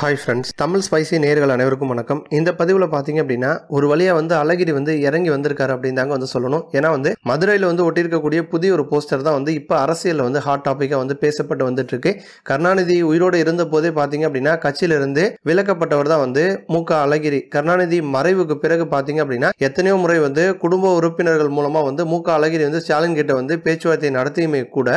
hi friends Tamil spicy நேர்கள் அனைவருக்கும் வணக்கம் இந்த பதிவில் பார்த்தீங்க அப்படின்னா ஒரு வழியாக வந்து அழகிரி வந்து இறங்கி வந்திருக்காரு அப்படின்னு தாங்க வந்து சொல்லணும் ஏன்னா வந்து மதுரையில் வந்து ஒட்டியிருக்கக்கூடிய புதிய ஒரு போஸ்டர் தான் வந்து இப்போ அரசியலில் வந்து ஹாட் டாப்பிக்காக வந்து பேசப்பட்டு வந்துட்டு இருக்கு கருணாநிதி உயிரோடு இருந்த போதே பார்த்தீங்க அப்படின்னா கட்சியிலிருந்து விலக்கப்பட்டவர் தான் வந்து மு க அழகிரி கருணாநிதி மறைவுக்கு பிறகு பார்த்தீங்க அப்படின்னா எத்தனையோ முறை வந்து குடும்ப உறுப்பினர்கள் மூலமாக வந்து மு க அழகிரி வந்து ஸ்டாலின் கிட்ட வந்து பேச்சுவார்த்தை நடத்தியுமே கூட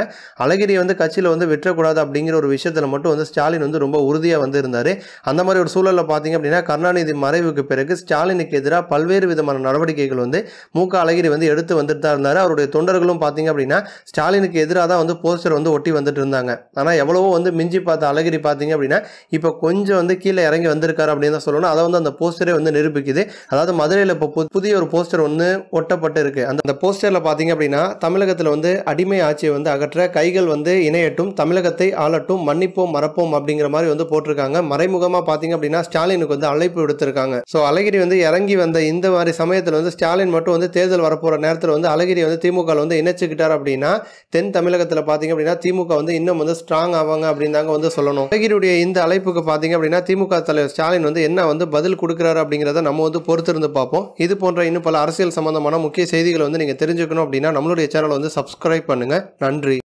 அழகிரி வந்து கட்சியில் வந்து விட்டுறக்கூடாது அப்படிங்கிற ஒரு விஷயத்தில் மட்டும் வந்து ஸ்டாலின் வந்து ரொம்ப உறுதியாக வந்து இருந்தார் அந்த மாதிரி ஒரு சூழலில் பார்த்தீங்க அப்படின்னா கருணாநிதி மறைவுக்கு பிறகு ஸ்டாலினுக்கு எதிராக பல்வேறு விதமான நடவடிக்கைகள் வந்து மு க அழகிரி வந்து எடுத்து வந்துட்டு தான் இருந்தார் அவருடைய தொண்டர்களும் பார்த்தீங்க அப்படின்னா ஸ்டாலினுக்கு எதிராக தான் வந்து போஸ்டர் வந்து ஒட்டி வந்துட்டு இருந்தாங்க ஆனால் எவ்வளவோ வந்து மிஞ்சி பார்த்த அழகிரி பார்த்தீங்க அப்படின்னா இப்போ கொஞ்சம் வந்து கீழே இறங்கி வந்திருக்காரு அப்படின்னு தான் சொல்லணும் அதை வந்து அந்த போஸ்டரே வந்து நிரூபிக்குது அதாவது மதுரையில் இப்போ புதிய ஒரு போஸ்டர் ஒன்று ஒட்டப்பட்டு இருக்குது அந்த போஸ்டரில் பார்த்தீங்க அப்படின்னா தமிழகத்தில் வந்து அடிமை ஆட்சியை வந்து அகற்ற கைகள் வந்து இணையட்டும் தமிழகத்தை ஆளட்டும் மன்னிப்போம் மறப்போம் அப்படிங்கிற மாதிரி வந்து போட்டிருக்காங்க மறை மறைமுகமாக பார்த்தீங்க அப்படின்னா ஸ்டாலினுக்கு வந்து அழைப்பு விடுத்திருக்காங்க ஸோ அழகிரி வந்து இறங்கி வந்த இந்த மாதிரி சமயத்தில் வந்து ஸ்டாலின் மட்டும் வந்து தேர்தல் வரப்போகிற நேரத்தில் வந்து அழகிரி வந்து திமுக வந்து இணைச்சிக்கிட்டார் அப்படின்னா தென் தமிழகத்தில் பார்த்தீங்க அப்படின்னா திமுக வந்து இன்னும் வந்து ஸ்ட்ராங் ஆவாங்க அப்படின்னு தாங்க வந்து சொல்லணும் அழகிரியுடைய இந்த அழைப்புக்கு பார்த்தீங்க அப்படின்னா திமுக தலைவர் ஸ்டாலின் வந்து என்ன வந்து பதில் கொடுக்குறாரு அப்படிங்கிறத நம்ம வந்து பொறுத்திருந்து பார்ப்போம் இது போன்ற இன்னும் பல அரசியல் சம்பந்தமான முக்கிய செய்திகளை வந்து நீங்கள் தெரிஞ்சுக்கணும் அப்படின்னா நம்மளுடைய சேனலை வந்து சப்ஸ்கிரைப் பண்ணுங்கள் நன்றி